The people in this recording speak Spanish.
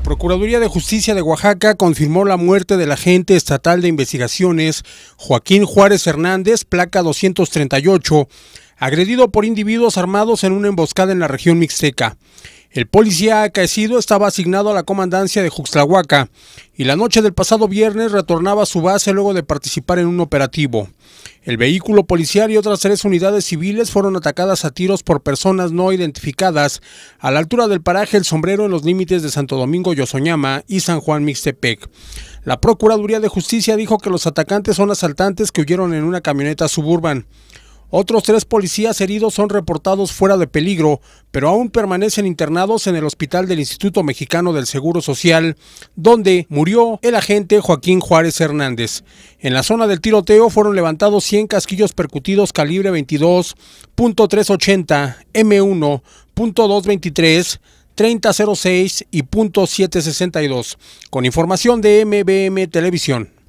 La Procuraduría de Justicia de Oaxaca confirmó la muerte del agente estatal de investigaciones Joaquín Juárez Hernández, placa 238, agredido por individuos armados en una emboscada en la región mixteca. El policía acaecido estaba asignado a la comandancia de Juxtlahuaca y la noche del pasado viernes retornaba a su base luego de participar en un operativo. El vehículo policial y otras tres unidades civiles fueron atacadas a tiros por personas no identificadas a la altura del paraje El Sombrero en los límites de Santo Domingo Yosoñama y San Juan Mixtepec. La Procuraduría de Justicia dijo que los atacantes son asaltantes que huyeron en una camioneta suburban. Otros tres policías heridos son reportados fuera de peligro, pero aún permanecen internados en el hospital del Instituto Mexicano del Seguro Social, donde murió el agente Joaquín Juárez Hernández. En la zona del tiroteo fueron levantados 100 casquillos percutidos calibre 22.380, M1, .223, 3006 y .762, con información de MBM Televisión.